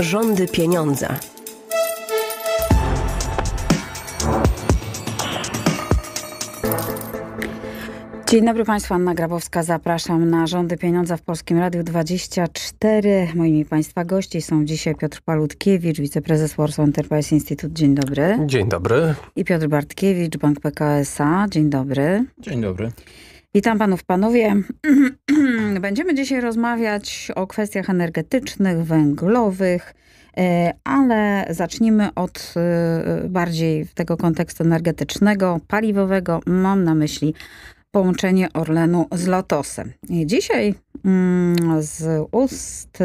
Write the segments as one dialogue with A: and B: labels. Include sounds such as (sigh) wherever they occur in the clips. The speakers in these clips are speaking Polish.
A: Rządy pieniądza. Dzień dobry Państwu, Anna Grabowska. Zapraszam na Rządy Pieniądza w Polskim Radiu 24. Moimi Państwa gości są dzisiaj Piotr Palutkiewicz, wiceprezes Warsaw Enterprise Institute. Dzień dobry. Dzień dobry. I Piotr Bartkiewicz, Bank PKS-a. Dzień dobry. Dzień dobry. Witam panów, panowie. (clears throat) Będziemy dzisiaj rozmawiać o kwestiach energetycznych, węglowych, e, ale zacznijmy od e, bardziej tego kontekstu energetycznego, paliwowego. Mam na myśli połączenie Orlenu z Lotosem. Dzisiaj mm, z ust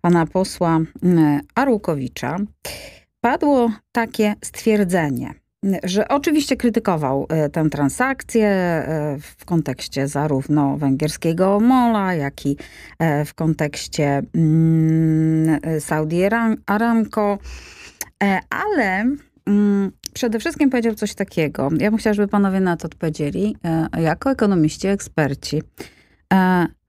A: pana posła mm, Arukowicza padło takie stwierdzenie – że oczywiście krytykował e, tę transakcję e, w kontekście zarówno węgierskiego Mola, jak i e, w kontekście mm, Saudi Aramco, ale mm, przede wszystkim powiedział coś takiego. Ja bym chciała, żeby panowie na to odpowiedzieli, jako ekonomiści, eksperci.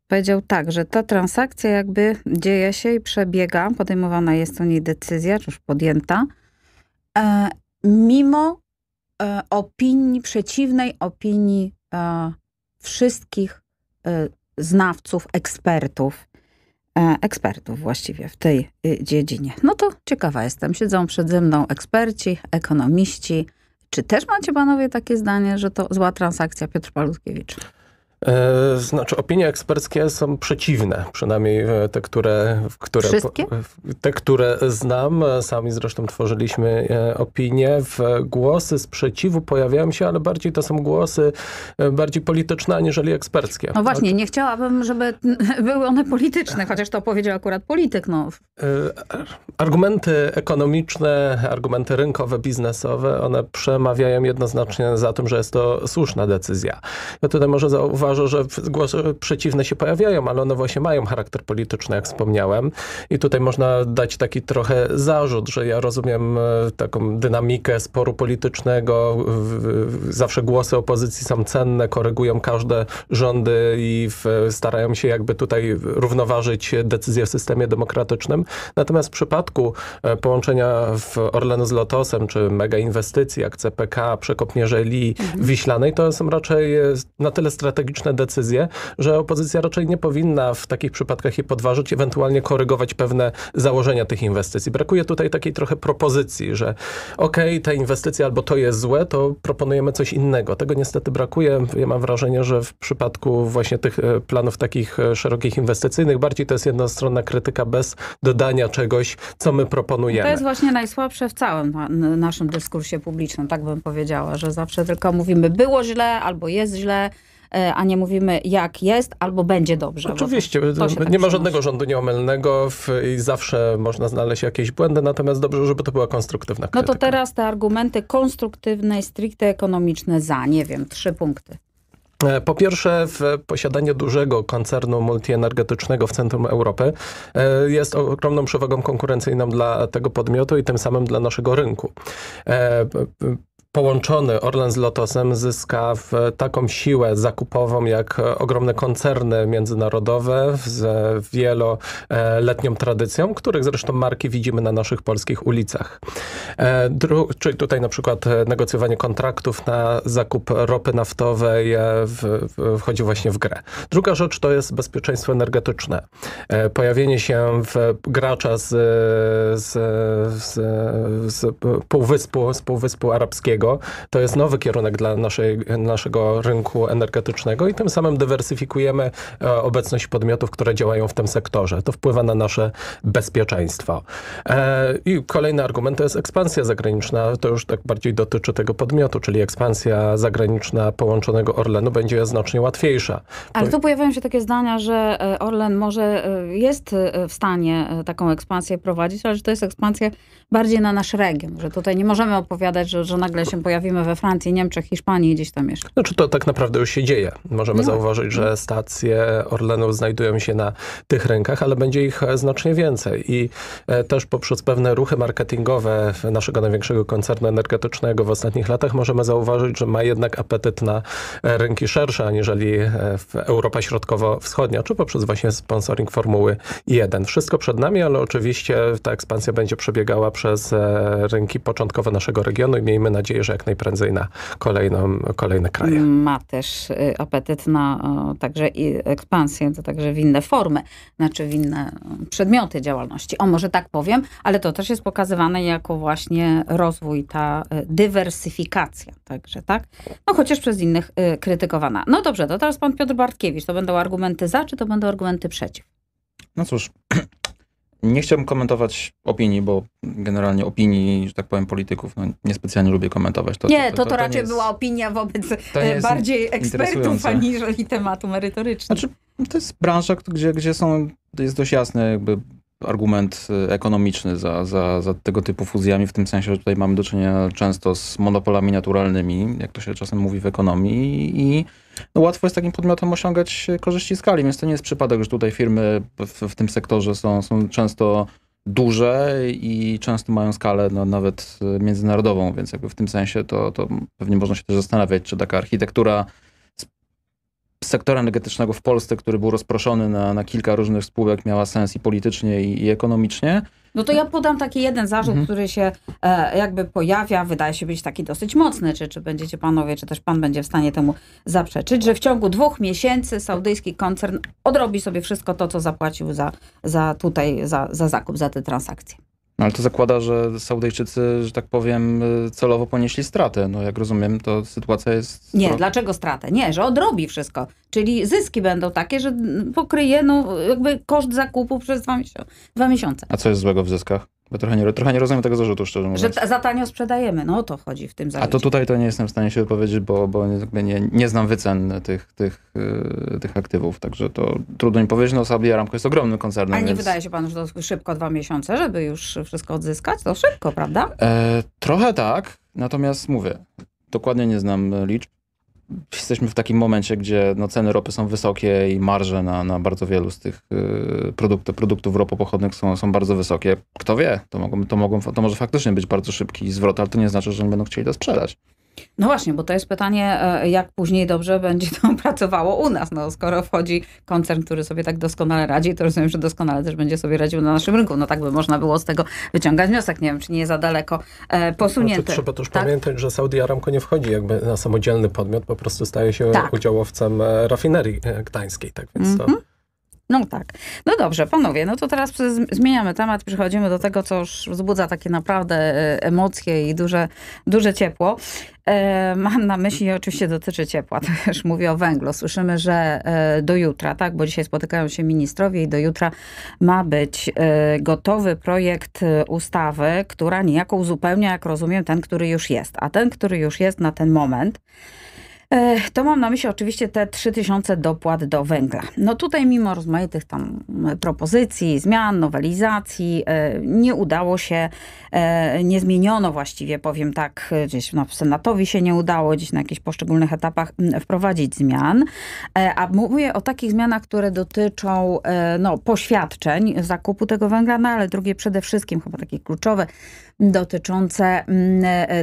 A: Powiedział tak, że ta transakcja jakby dzieje się i przebiega, podejmowana jest o niej decyzja, czy już podjęta, mimo E, opinii, przeciwnej opinii e, wszystkich e, znawców, ekspertów, ekspertów właściwie w tej dziedzinie. No to ciekawa jestem. Siedzą przede mną eksperci, ekonomiści. Czy też macie panowie takie zdanie, że to zła transakcja Piotr Palutkiewicz?
B: E, znaczy opinie eksperckie są przeciwne, przynajmniej e, te, które, które, Wszystkie? te, które znam. E, sami zresztą tworzyliśmy opinie. W głosy sprzeciwu pojawiają się, ale bardziej to są głosy bardziej polityczne, aniżeli eksperckie. No właśnie, tak? nie
A: chciałabym, żeby (laughs) były one polityczne, chociaż to powiedział akurat polityk. No.
B: Argumenty ekonomiczne, argumenty rynkowe, biznesowe, one przemawiają jednoznacznie za tym, że jest to słuszna decyzja. Ja tutaj może zauważyć, że głosy przeciwne się pojawiają, ale one właśnie mają charakter polityczny, jak wspomniałem. I tutaj można dać taki trochę zarzut, że ja rozumiem e, taką dynamikę sporu politycznego. Zawsze głosy opozycji są cenne, korygują każde rządy i starają się jakby tutaj równoważyć decyzje w systemie demokratycznym. Natomiast w przypadku e, połączenia w Orlenu z Lotosem, czy mega inwestycji jak CPK, Przekopnierze Li, mhm. Wiślanej, to są raczej e, na tyle strategiczne decyzje, że opozycja raczej nie powinna w takich przypadkach je podważyć, ewentualnie korygować pewne założenia tych inwestycji. Brakuje tutaj takiej trochę propozycji, że okej, okay, te inwestycje albo to jest złe, to proponujemy coś innego. Tego niestety brakuje. Ja mam wrażenie, że w przypadku właśnie tych e, planów takich e, szerokich inwestycyjnych bardziej to jest jednostronna krytyka bez dodania czegoś, co my proponujemy. To jest
A: właśnie najsłabsze w całym naszym dyskursie publicznym, tak bym powiedziała, że zawsze tylko mówimy było źle albo jest źle, E, a nie mówimy jak jest albo będzie dobrze. Oczywiście,
B: tak nie ma żadnego rządu nieomylnego w, i zawsze można znaleźć jakieś błędy, natomiast dobrze, żeby to była konstruktywna krytyka. No to
A: teraz te argumenty konstruktywne i stricte ekonomiczne za, nie wiem, trzy punkty.
B: E, po pierwsze, w dużego koncernu multienergetycznego w centrum Europy e, jest ogromną przewagą konkurencyjną dla tego podmiotu i tym samym dla naszego rynku połączony Orlen z Lotosem zyska w taką siłę zakupową, jak e, ogromne koncerny międzynarodowe z wieloletnią tradycją, których zresztą marki widzimy na naszych polskich ulicach. E, dru czyli tutaj na przykład e, negocjowanie kontraktów na zakup ropy naftowej w, w, wchodzi właśnie w grę. Druga rzecz to jest bezpieczeństwo energetyczne. Pojawienie się w gracza z, z, z, z półwyspu, z półwyspu arabskiego, to jest nowy kierunek dla naszej, naszego rynku energetycznego i tym samym dywersyfikujemy e, obecność podmiotów, które działają w tym sektorze. To wpływa na nasze bezpieczeństwo. E, I kolejny argument to jest ekspansja zagraniczna. To już tak bardziej dotyczy tego podmiotu, czyli ekspansja zagraniczna połączonego Orlenu będzie znacznie łatwiejsza. Ale tu
A: pojawiają się takie zdania, że e, Orlen może jest w stanie taką ekspansję prowadzić, ale że to jest ekspansja bardziej na nasz region, że tutaj nie możemy opowiadać, że, że nagle się się pojawimy we Francji, Niemczech, Hiszpanii gdzieś tam jeszcze.
B: Znaczy to tak naprawdę już się dzieje. Możemy no. zauważyć, że stacje Orlenu znajdują się na tych rynkach, ale będzie ich e, znacznie więcej i e, też poprzez pewne ruchy marketingowe naszego największego koncernu energetycznego w ostatnich latach możemy zauważyć, że ma jednak apetyt na e, rynki szersze, aniżeli Europa Środkowo-Wschodnia, czy poprzez właśnie sponsoring Formuły 1. Wszystko przed nami, ale oczywiście ta ekspansja będzie przebiegała przez rynki początkowe naszego regionu i miejmy nadzieję, że jak najprędzej na kolejną, kolejne
A: kraje. Ma też y, apetyt na także i ekspansję, to także w inne formy, znaczy w inne y, przedmioty działalności. O, może tak powiem, ale to też jest pokazywane jako właśnie rozwój, ta y, dywersyfikacja, także tak? No chociaż przez innych krytykowana. No dobrze, to teraz pan Piotr Bartkiewicz, to będą argumenty za, czy to będą argumenty przeciw?
C: No cóż, (clears throat) Nie chciałbym komentować opinii, bo generalnie opinii, że tak powiem, polityków no, niespecjalnie lubię komentować. To, nie, to, to, to, to raczej jest, była
A: opinia wobec e, bardziej ekspertów, aniżeli tematu merytorycznego. Znaczy,
C: to jest branża, gdzie, gdzie są, jest dość jasne jakby argument y, ekonomiczny za, za, za tego typu fuzjami, w tym sensie, że tutaj mamy do czynienia często z monopolami naturalnymi, jak to się czasem mówi w ekonomii i no, łatwo jest takim podmiotom osiągać korzyści skali, więc to nie jest przypadek, że tutaj firmy w, w tym sektorze są, są często duże i często mają skalę no, nawet y, międzynarodową, więc jakby w tym sensie to, to pewnie można się też zastanawiać, czy taka architektura sektora energetycznego w Polsce, który był rozproszony na, na kilka różnych spółek, miała sens i politycznie, i, i ekonomicznie.
A: No to ja podam taki jeden zarzut, mhm. który się e, jakby pojawia, wydaje się być taki dosyć mocny. Czy, czy będziecie panowie, czy też pan będzie w stanie temu zaprzeczyć, że w ciągu dwóch miesięcy saudyjski koncern odrobi sobie wszystko to, co zapłacił za, za tutaj, za, za zakup, za te transakcje.
C: No, ale to zakłada, że Saudyjczycy, że tak powiem, y, celowo ponieśli stratę. No jak rozumiem, to sytuacja jest...
A: Nie, dlaczego stratę? Nie, że odrobi wszystko. Czyli zyski będą takie, że pokryje no, jakby koszt zakupu przez dwa, miesiące.
C: A co jest złego w zyskach? Bo trochę nie, trochę nie rozumiem tego zarzutu, szczerze mówiąc. Że
A: za tanio sprzedajemy, no o to chodzi w tym zarzucie. A to tutaj
C: to nie jestem w stanie się wypowiedzieć, bo, bo nie, nie, nie znam wycen tych, tych, yy, tych aktywów, także to trudno mi powiedzieć. No Saudi Aramco jest ogromnym koncernem. Ale nie więc... wydaje
A: się panu, że to szybko dwa miesiące, żeby już wszystko odzyskać? To szybko, prawda?
C: E, trochę tak, natomiast mówię, dokładnie nie znam liczb jesteśmy w takim momencie, gdzie no, ceny ropy są wysokie i marże na, na bardzo wielu z tych y, produktów, produktów ropopochodnych są, są bardzo wysokie. Kto wie, to, mogą, to, mogą, to może faktycznie być bardzo szybki zwrot, ale to nie znaczy, że oni będą chcieli to sprzedać.
A: No właśnie, bo to jest pytanie, e, jak później dobrze będzie to (laughs) pracowało u nas. No, skoro wchodzi koncern, który sobie tak doskonale radzi, to rozumiem, że doskonale też będzie sobie radził na naszym rynku. No tak by można było z tego wyciągać wniosek. Nie wiem, czy nie za daleko e, no to trzeba też tak?
B: pamiętać, że Saudi Aramco nie wchodzi jakby na samodzielny podmiot, po prostu staje się tak. udziałowcem e, rafinerii e, gdańskiej. Tak więc mm -hmm. to... Mhm.
A: No tak. No dobrze, panowie, no to teraz zmieniamy temat, przechodzimy do tego, co już wzbudza takie naprawdę e, emocje i duże, duże ciepło. E, mam na myśli, oczywiście dotyczy ciepła, (laughs) to już mówię o węglu. Słyszymy, że e, do jutra, tak, bo dzisiaj spotykają się ministrowie i do jutra ma być e, gotowy projekt ustawy, która niejako uzupełnia, jak rozumiem, ten, który już jest. A ten, który już jest na ten moment, E, to mam na myśli oczywiście te 3000 dopłat do węgla. No tutaj mimo rozmaitych tam e, propozycji, zmian, nowelizacji e, nie udało się, nie zmieniono właściwie, powiem tak, gdzieś no, Senatowi się nie udało gdzieś na jakichś poszczególnych etapach wprowadzić zmian. A mówię o takich zmianach, które dotyczą no, poświadczeń zakupu tego węgla, no ale drugie przede wszystkim chyba takie kluczowe, dotyczące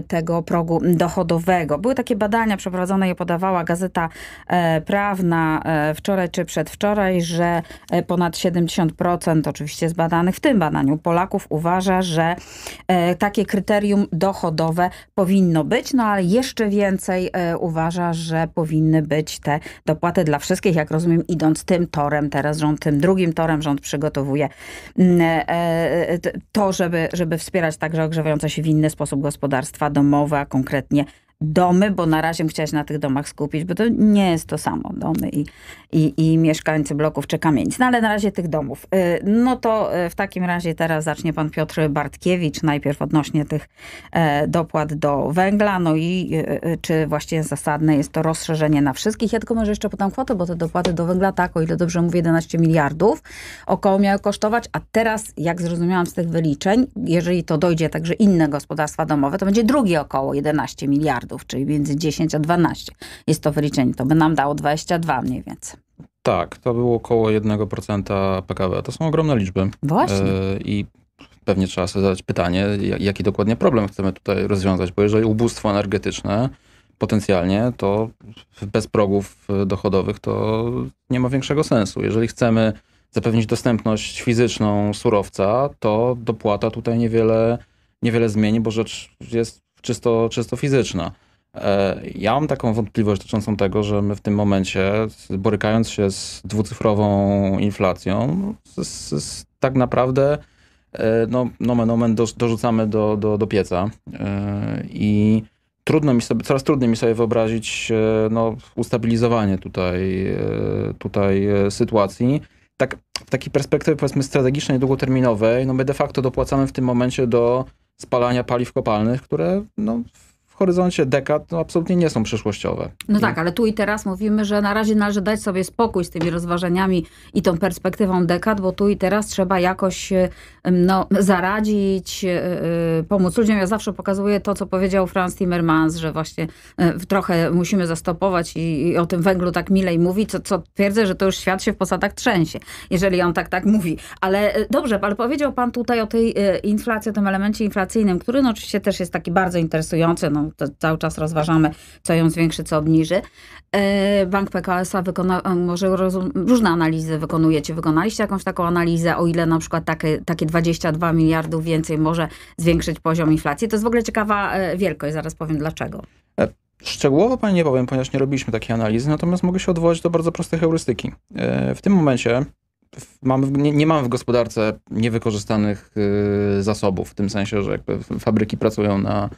A: tego progu dochodowego. Były takie badania przeprowadzone podawała Gazeta e, Prawna e, wczoraj czy przedwczoraj, że e, ponad 70% oczywiście zbadanych w tym badaniu Polaków uważa, że takie kryterium dochodowe powinno być, no ale jeszcze więcej uważa, że powinny być te dopłaty dla wszystkich, jak rozumiem, idąc tym torem teraz rząd, tym drugim torem rząd przygotowuje mm, to, żeby, żeby wspierać także ogrzewające się w inny sposób gospodarstwa domowe, a konkretnie domy, bo na razie chciałaś na tych domach skupić, bo to nie jest to samo, domy i, i, i mieszkańcy bloków czy kamienic. No ale na razie tych domów. Y, no to y, w takim razie teraz zacznie pan Piotr Bartkiewicz, najpierw odnośnie tych e, dopłat do węgla, no i y, czy właściwie zasadne jest to rozszerzenie na wszystkich. Ja tylko może jeszcze podam kwotę, bo te dopłaty do węgla tak, o ile dobrze mówię, 11 miliardów około miały kosztować, a teraz, jak zrozumiałam z tych wyliczeń, jeżeli to dojdzie także inne gospodarstwa domowe, to będzie drugie około 11 miliardów miliardów, czyli między 10 a 12. Jest to wyliczenie, to by nam dało 22 mniej więcej.
C: Tak, to było około 1% PKB. To są ogromne liczby. Właśnie. E, I pewnie trzeba sobie zadać pytanie, jaki dokładnie problem chcemy tutaj rozwiązać, bo jeżeli ubóstwo energetyczne potencjalnie, to bez progów e, dochodowych to nie ma większego sensu. Jeżeli chcemy zapewnić dostępność fizyczną surowca, to dopłata tutaj niewiele, niewiele zmieni, bo rzecz jest czysto, czysto fizyczna. E, ja mam taką wątpliwość dotyczącą tego, że my w tym momencie, borykając się z dwucyfrową inflacją, z, z, z, tak naprawdę e, no, nomen omen do, dorzucamy do, do, do pieca e, i trudno mi sobie, coraz trudniej mi sobie wyobrazić no, ustabilizowanie tutaj, tutaj sytuacji. Tak, w takiej perspektywie powiedzmy strategicznej, długoterminowej, no my de facto dopłacamy w tym momencie do spalania paliw kopalnych, które no, horyzoncie dekad no, absolutnie nie są przyszłościowe.
A: No tak, ale tu i teraz mówimy, że na razie należy dać sobie spokój z tymi rozważeniami i tą perspektywą dekad, bo tu i teraz trzeba jakoś e, no, zaradzić, e, e, pomóc ludziom. Ja zawsze pokazuję to, co powiedział Franz Timmermans, że właśnie trochę musimy zastopować i, i o tym węglu tak milej mówi, co, co twierdzę, że to już świat się w posadach trzęsie, jeżeli on tak tak mówi. Ale dobrze, ale powiedział pan tutaj o tej inflacji, o tym elemencie inflacyjnym, który no oczywiście też jest taki bardzo interesujący. No, to, cały czas rozważamy, co ją zwiększy, co obniży. E, Bank PKS-a wykona, e, może rozum, różne analizy wykonujecie. Wykonaliście jakąś taką analizę, o ile na przykład takie, takie 22 miliardów więcej może zwiększyć poziom inflacji? To jest w ogóle ciekawa e, wielkość, zaraz powiem dlaczego.
C: Szczegółowo Pani nie powiem, ponieważ nie robiliśmy takiej analizy, natomiast mogę się odwołać do bardzo prostej heurystyki. W tym momencie mamy, nie, nie, mamy w gospodarce niewykorzystanych y, zasobów, w tym sensie, że jakby fabryki pracują na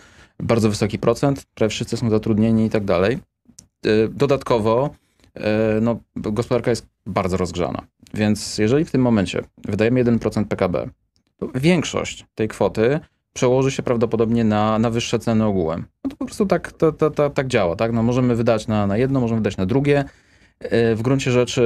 C: bardzo wysoki procent, prawie wszyscy są zatrudnieni i tak dalej. Y, dodatkowo y, no, gospodarka jest bardzo rozgrzana, więc jeżeli w tym momencie wydajemy 1% PKB, to większość tej kwoty przełoży się prawdopodobnie na, na wyższe ceny ogółem. No to po prostu tak, to ta, ta, tak działa, tak? No możemy wydać na, na jedno, możemy wydać na drugie. Y, w gruncie rzeczy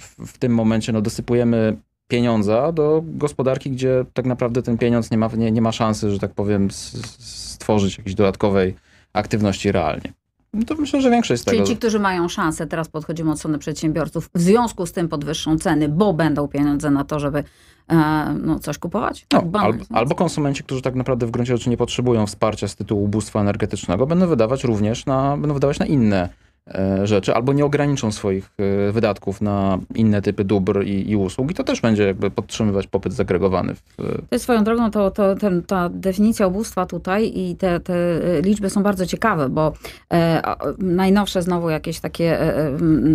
C: w, w tym momencie no, dosypujemy pieniądza do gospodarki, gdzie tak naprawdę ten pieniądz nie ma, nie, nie ma szansy, że tak powiem, stworzyć jakiejś dodatkowej aktywności realnie.
A: No to myślę, że większość z tego. Czyli ci, którzy mają szansę, teraz podchodzimy od strony przedsiębiorców, w związku z tym podwyższą ceny, bo będą pieniądze na to, żeby e, no, coś kupować. No, tak, albo,
C: albo konsumenci, którzy tak naprawdę w gruncie rzeczy nie potrzebują wsparcia z tytułu ubóstwa energetycznego, będą wydawać również na, będą wydawać na inne E, rzeczy, albo nie ograniczą swoich e, wydatków na inne typy dóbr i, i usług. I to też będzie jakby podtrzymywać popyt zagregowany. W...
A: E, to jest swoją drogą, to, to ten, ta definicja ubóstwa tutaj i te, te liczby są bardzo ciekawe, bo e, najnowsze znowu jakieś takie e,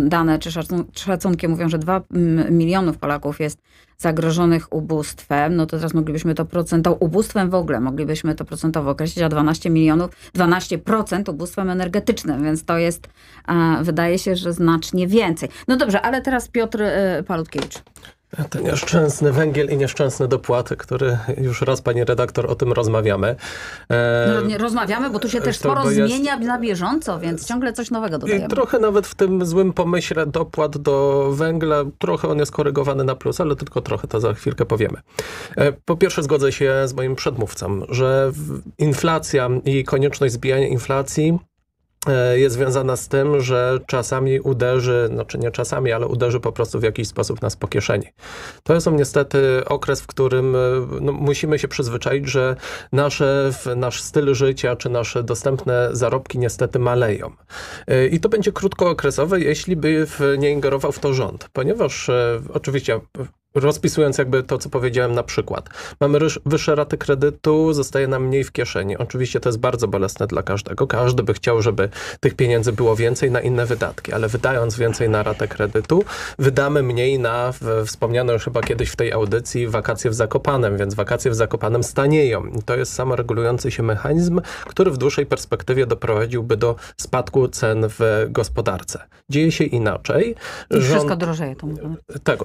A: dane czy szacunki mówią, że 2 milionów Polaków jest zagrożonych ubóstwem, no to teraz moglibyśmy to procentowo, ubóstwem w ogóle, moglibyśmy to procentowo określić, a 12 milionów, 12% ubóstwem energetycznym, więc to jest, e, wydaje się, że znacznie więcej. No dobrze, ale teraz Piotr e, Palutkiewicz.
B: Ten nieszczęsny węgiel i nieszczęsne dopłaty, który już raz pani redaktor o tym rozmawiamy. E, no,
A: rozmawiamy, bo tu się też sporo jest... zmienia na bieżąco, więc ciągle coś nowego dodajemy. trochę
B: nawet w tym złym pomyśle dopłat do węgla, trochę on jest korygowany na plus, ale tylko trochę, to za chwilkę powiemy. E, po pierwsze zgodzę się z moim przedmówcą, że inflacja i konieczność zbijania inflacji E, jest związana z tym, że czasami uderzy, znaczy nie czasami, ale uderzy po prostu w jakiś sposób nas po kieszeni. To jest niestety okres, w którym e, no, musimy się przyzwyczaić, że nasze, nasz styl życia czy nasze dostępne zarobki niestety maleją. E, I to będzie krótkookresowe, jeśli by nie ingerował w to rząd, ponieważ oczywiście Rozpisując jakby to, co powiedziałem na przykład. Mamy wyższe raty kredytu, zostaje nam mniej w kieszeni. Oczywiście to jest bardzo bolesne dla każdego. Każdy by chciał, żeby tych pieniędzy było więcej na inne wydatki, ale wydając więcej na ratę kredytu, wydamy mniej na wspomniane już chyba kiedyś w tej audycji wakacje w Zakopanem, więc wakacje w Zakopanem stanieją. I to jest samoregulujący się mechanizm, który w dłuższej perspektywie doprowadziłby do spadku cen w gospodarce. Dzieje się inaczej. I Rząd... wszystko drożeje. To... Tak,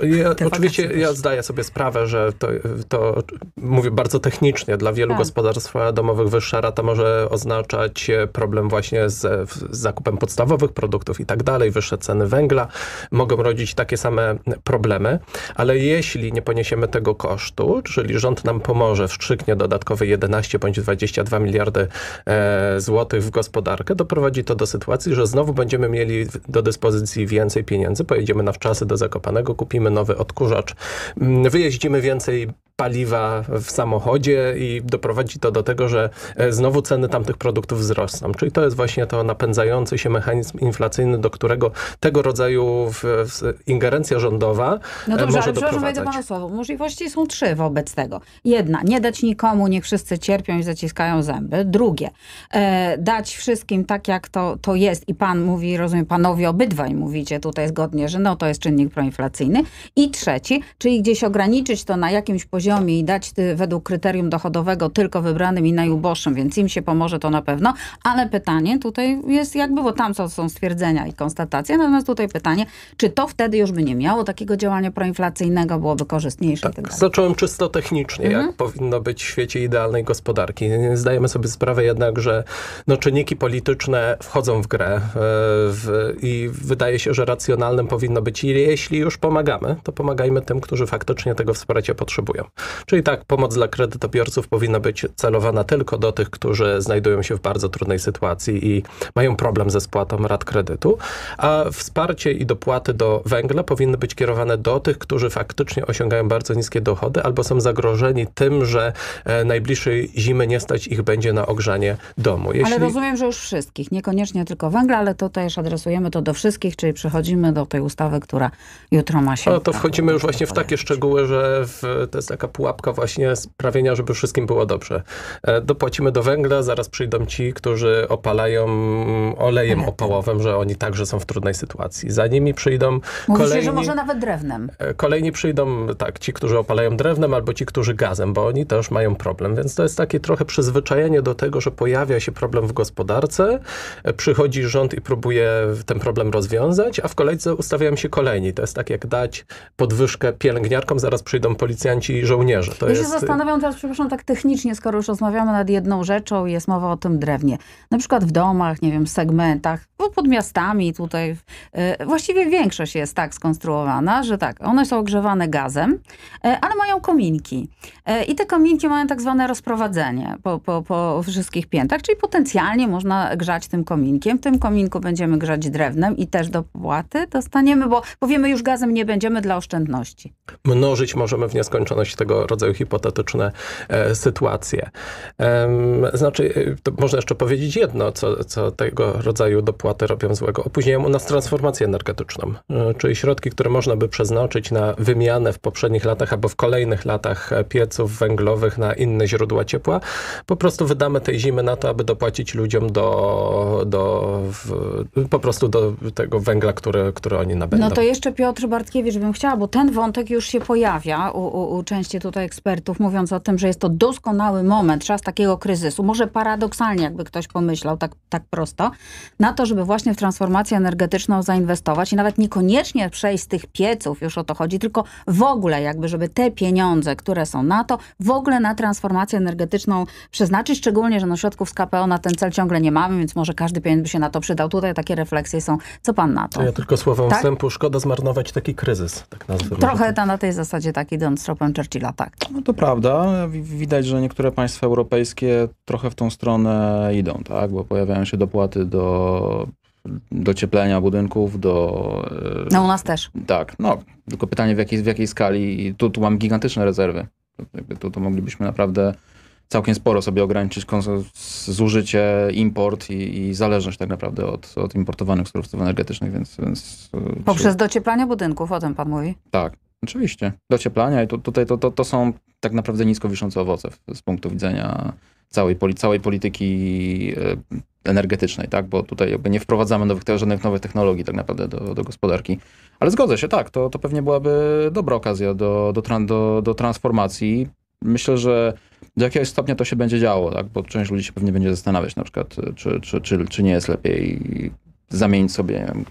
B: oczywiście ja zdaję sobie sprawę, że to, to mówię bardzo technicznie, dla wielu tak. gospodarstw domowych wyższa rata może oznaczać problem właśnie z, z zakupem podstawowych produktów i tak dalej, wyższe ceny węgla mogą rodzić takie same problemy, ale jeśli nie poniesiemy tego kosztu, czyli rząd nam pomoże, wstrzyknie dodatkowe 11 bądź 22 miliardy e, złotych w gospodarkę, doprowadzi to do sytuacji, że znowu będziemy mieli do dyspozycji więcej pieniędzy, pojedziemy na wczasy do Zakopanego, kupimy nowy odkurzacz Wyjeździmy więcej paliwa w samochodzie i doprowadzi to do tego, że e, znowu ceny tamtych produktów wzrosną. Czyli to jest właśnie to napędzający się mechanizm inflacyjny, do którego tego rodzaju w, w ingerencja rządowa e, No dobrze, może ale przepraszam, wejdę panu
A: słowo. Możliwości są trzy wobec tego. Jedna, nie dać nikomu, niech wszyscy cierpią i zaciskają zęby. Drugie, e, dać wszystkim tak, jak to, to jest i pan mówi, rozumiem, panowie obydwaj mówicie tutaj zgodnie, że no to jest czynnik proinflacyjny. I trzeci, czyli gdzieś ograniczyć to na jakimś poziomie poziomie i dać według kryterium dochodowego tylko wybranym i najuboższym, więc im się pomoże to na pewno, ale pytanie tutaj jest jakby, bo tam są, są stwierdzenia i konstatacje, natomiast tutaj pytanie, czy to wtedy już by nie miało takiego działania proinflacyjnego, byłoby korzystniejsze? Tak,
B: zacząłem czysto technicznie, mhm. jak powinno być w świecie idealnej gospodarki. Zdajemy sobie sprawę jednak, że no, czynniki polityczne wchodzą w grę e, w, i wydaje się, że racjonalnym powinno być, jeśli już pomagamy, to pomagajmy tym, którzy faktycznie tego wsparcia potrzebują. Czyli tak, pomoc dla kredytobiorców powinna być celowana tylko do tych, którzy znajdują się w bardzo trudnej sytuacji i mają problem ze spłatą rat kredytu, a wsparcie i dopłaty do węgla powinny być kierowane do tych, którzy faktycznie osiągają bardzo niskie dochody albo są zagrożeni tym, że e, najbliższej zimy nie stać ich będzie na ogrzanie domu. Jeśli... Ale rozumiem,
A: że już wszystkich, niekoniecznie tylko węgla, ale to też adresujemy to do wszystkich, czyli przechodzimy do tej ustawy, która jutro ma się... No to wchodzimy tak już
B: właśnie w takie szczegóły, że w, to jest taka taka pułapka właśnie sprawienia, żeby wszystkim było dobrze. E, dopłacimy do węgla, zaraz przyjdą ci, którzy opalają olejem opałowym, że oni także są w trudnej sytuacji. Za nimi przyjdą Mówi kolejni... Się, że może
A: nawet drewnem.
B: E, kolejni przyjdą, tak, ci, którzy opalają drewnem albo ci, którzy gazem, bo oni też mają problem. Więc to jest takie trochę przyzwyczajenie do tego, że pojawia się problem w gospodarce, e, przychodzi rząd i próbuje ten problem rozwiązać, a w kolejce ustawiają się kolejni. To jest tak jak dać podwyżkę pielęgniarkom, zaraz przyjdą policjanci i żołnierze żołnierzy. To ja jest... się zastanawiam
A: teraz, przepraszam, tak technicznie, skoro już rozmawiamy nad jedną rzeczą jest mowa o tym drewnie. Na przykład w domach, nie wiem, segmentach, pod miastami tutaj. E, właściwie większość jest tak skonstruowana, że tak, one są ogrzewane gazem, e, ale mają kominki. E, I te kominki mają tak zwane rozprowadzenie po, po, po wszystkich piętach, czyli potencjalnie można grzać tym kominkiem. W tym kominku będziemy grzać drewnem i też dopłaty dostaniemy, bo powiemy już gazem nie będziemy dla oszczędności.
B: Mnożyć możemy w nieskończoność tego rodzaju hipotetyczne e, sytuacje. Znaczy, e, można jeszcze powiedzieć jedno, co, co tego rodzaju dopłaty robią złego. Opóźniają u nas transformację energetyczną, e, czyli środki, które można by przeznaczyć na wymianę w poprzednich latach albo w kolejnych latach pieców węglowych na inne źródła ciepła. Po prostu wydamy tej zimy na to, aby dopłacić ludziom do, do w, po prostu do tego węgla, który, który oni nabędą. No to
A: jeszcze Piotr Bartkiewicz bym chciała, bo ten wątek już się pojawia u, u, u części tutaj ekspertów mówiąc o tym, że jest to doskonały moment, czas takiego kryzysu, może paradoksalnie, jakby ktoś pomyślał tak, tak prosto, na to, żeby właśnie w transformację energetyczną zainwestować i nawet niekoniecznie przejść z tych pieców, już o to chodzi, tylko w ogóle jakby, żeby te pieniądze, które są na to, w ogóle na transformację energetyczną przeznaczyć, szczególnie, że no środków z KPO na ten cel ciągle nie mamy, więc może każdy pieniądz by się na to przydał. Tutaj takie refleksje są. Co pan na to? Ja
B: tylko słowem tak? wstępu, szkoda zmarnować taki kryzys, tak nazwę. Trochę
A: ta, na tej zasadzie taki Don tropem Churchill 30 latach.
B: No to prawda.
C: Widać, że niektóre państwa europejskie trochę w tą stronę idą, tak? bo pojawiają się dopłaty do docieplenia budynków, do... E, no u nas też. Tak, no. Tylko pytanie w jakiej, w jakiej skali. I tu, tu mam gigantyczne rezerwy. Tu, tu moglibyśmy naprawdę całkiem sporo sobie ograniczyć zużycie, import i, i, zależność tak naprawdę od, od importowanych surowców energetycznych, więc... więc e, Poprzez
A: docieplanie budynków, o tym pan mówi?
C: Tak, Oczywiście. Docieplania i tu, tutaj to, to, to są tak naprawdę nisko wiszące owoce z punktu widzenia całej, poli, całej polityki e, energetycznej, tak? Bo tutaj jakby nie wprowadzamy nowych, żadnych nowych technologii tak naprawdę do, do gospodarki. Ale zgodzę się, tak, to, to pewnie byłaby dobra okazja do, do, do, do transformacji. Myślę, że do jakiegoś stopnia to się będzie działo, tak? bo część ludzi się pewnie będzie zastanawiać na przykład, czy, czy, czy, czy nie jest lepiej zamienić sobie wiem,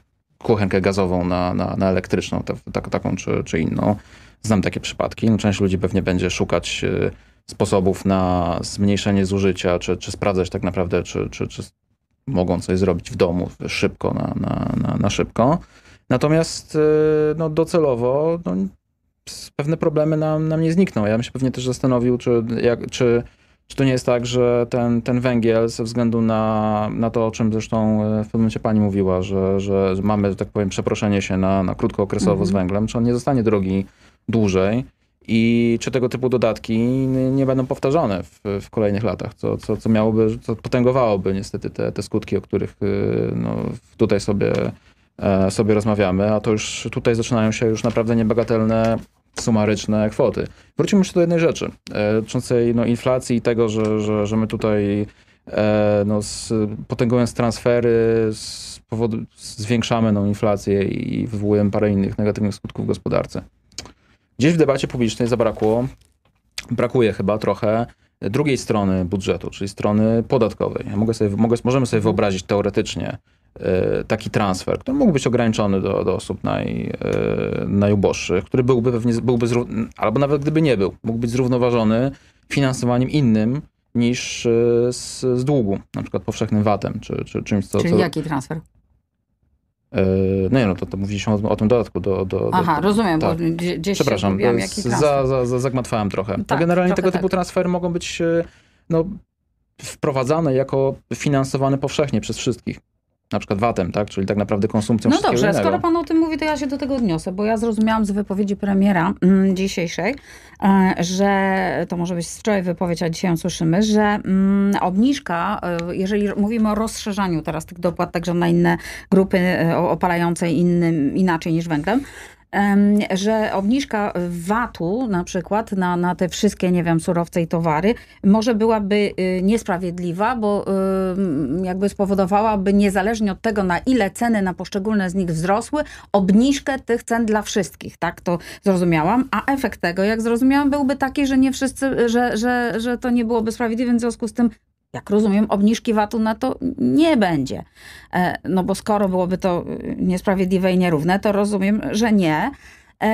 C: kuchenkę gazową na, na, na elektryczną, te, taką czy, czy inną. Znam takie przypadki. No, część ludzi pewnie będzie szukać e, sposobów na zmniejszenie zużycia, czy, czy sprawdzać tak naprawdę, czy, czy, czy mogą coś zrobić w domu szybko, na, na, na, na szybko. Natomiast e, no, docelowo no, pewne problemy nam, nam nie znikną. Ja bym się pewnie też zastanowił, czy, jak, czy czy to nie jest tak, że ten, ten węgiel ze względu na, na to, o czym zresztą e, w pewnym momencie pani mówiła, że, że mamy, tak powiem, przeproszenie się na, na krótkookresowo z mhm. węglem, czy on nie zostanie drogi dłużej? i czy tego typu dodatki nie będą powtarzane w, w, kolejnych latach, co, co, co miałoby, co potęgowałoby niestety te, te skutki, o których e, no, tutaj sobie, e, sobie rozmawiamy, a to już tutaj zaczynają się już naprawdę niebagatelne sumaryczne kwoty. Wróćmy jeszcze do jednej rzeczy, e, dotyczącej no, inflacji i tego, że, że, że my tutaj e, no, z, potęgując transfery, z powodu, zwiększamy no, inflację i wywołujemy parę innych negatywnych skutków w gospodarce. Gdzieś w debacie publicznej zabrakło, brakuje chyba trochę drugiej strony budżetu, czyli strony podatkowej. Ja mogę sobie, mogę, możemy sobie mhm. wyobrazić teoretycznie, E, taki transfer, który mógł być ograniczony do, do osób naj, e, najuboższych, który byłby pewnie, byłby albo nawet gdyby nie był, mógł być zrównoważony finansowaniem innym niż e, z, z długu, na przykład powszechnym VAT-em, czy, czy czymś, co... Czyli co... jaki transfer? No nie, no to, to mówiliśmy o, o tym dodatku do... do, Aha, do, rozumiem, tak. bo
A: gdzieś Przepraszam, się jaki za,
C: za, za, zagmatwałem trochę. Tak, generalnie tego tak. typu transfery mogą być no, wprowadzane jako finansowane powszechnie przez wszystkich na przykład VAT-em, tak? Czyli tak naprawdę konsumpcją No dobrze, innego. skoro pan
A: o tym mówi, to ja się do tego odniosę, bo ja zrozumiałam z wypowiedzi premiera mm, dzisiejszej, e, że to może być wczoraj wypowiedź, a dzisiaj ją słyszymy, że mm, obniżka, e, jeżeli mówimy o rozszerzaniu teraz tych dopłat także na inne grupy e, opalające innym, inaczej niż węglem, że obniżka VAT-u na przykład na, na te wszystkie, nie wiem, surowce i towary może byłaby y, niesprawiedliwa, bo jakby spowodowałaby niezależnie od tego, na ile ceny na poszczególne z nich wzrosły, obniżkę tych cen dla wszystkich, tak to zrozumiałam, a efekt tego, jak zrozumiałam, byłby taki, że nie wszyscy, że, że, że to nie byłoby sprawiedliwe, w związku z tym jak rozumiem, obniżki VAT-u na to nie będzie. E, no bo skoro byłoby to niesprawiedliwe i nierówne, to rozumiem, że nie. E,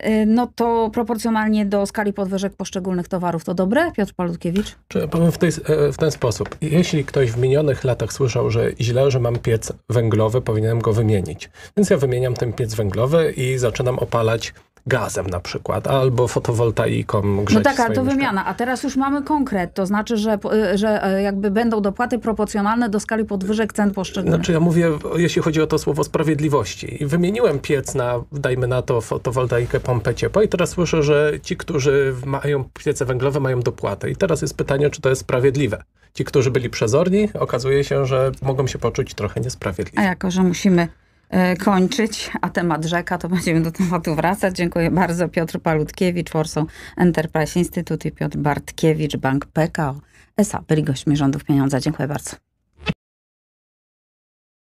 A: e, no to proporcjonalnie do skali podwyżek poszczególnych towarów to dobre, Piotr Palutkiewicz?
B: Czy ja powiem w, tej, w ten sposób. Jeśli ktoś w minionych latach słyszał, że źle, że mam piec węglowy, powinienem go wymienić. Więc ja wymieniam ten piec węglowy i zaczynam opalać gazem na przykład, albo fotowoltaiką no grzeć No tak, ale to mieszkanie.
A: wymiana. A teraz już mamy konkret, to znaczy, że, y, że e, jakby będą dopłaty proporcjonalne do skali podwyżek cen poszczególnych. Znaczy ja mówię,
B: jeśli chodzi o to słowo sprawiedliwości. I wymieniłem piec na, dajmy na to, fotowoltaikę, pompę ciepła i teraz słyszę, że ci, którzy mają piece węglowe mają dopłatę. I teraz jest pytanie, czy to jest sprawiedliwe. Ci, którzy byli przezorni, okazuje się, że mogą się poczuć trochę niesprawiedliwie.
A: A jako, że musimy E, kończyć, a temat rzeka to (laughs) będziemy do tematu wracać. Dziękuję bardzo. Piotr Palutkiewicz, Warsaw Enterprise Institute i Piotr Bartkiewicz, Bank PKO SA byli gośćmi rządów pieniądza. Dziękuję bardzo.